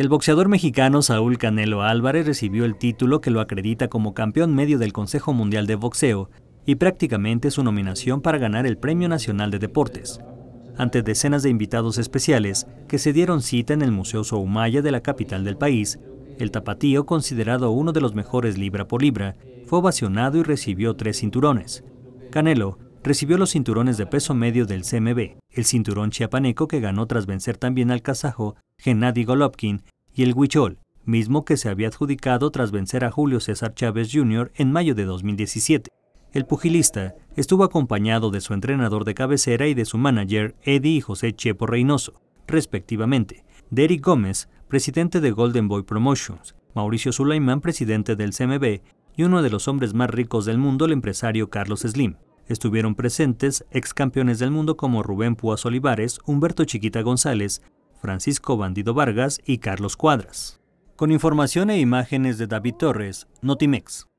El boxeador mexicano Saúl Canelo Álvarez recibió el título que lo acredita como campeón medio del Consejo Mundial de Boxeo y prácticamente su nominación para ganar el Premio Nacional de Deportes, ante decenas de invitados especiales que se dieron cita en el Museo Soumaya de la capital del país, el tapatío, considerado uno de los mejores libra por libra, fue ovacionado y recibió tres cinturones. Canelo recibió los cinturones de peso medio del CMB, el cinturón chiapaneco que ganó tras vencer también al kazajo Gennady Golovkin y el huichol, mismo que se había adjudicado tras vencer a Julio César Chávez Jr. en mayo de 2017. El pugilista estuvo acompañado de su entrenador de cabecera y de su manager Eddie y José Chepo Reynoso, respectivamente, eric Gómez, presidente de Golden Boy Promotions, Mauricio Sulaimán, presidente del CMB, y uno de los hombres más ricos del mundo, el empresario Carlos Slim. Estuvieron presentes ex campeones del mundo como Rubén Púas Olivares, Humberto Chiquita González, Francisco Bandido Vargas y Carlos Cuadras. Con información e imágenes de David Torres, Notimex.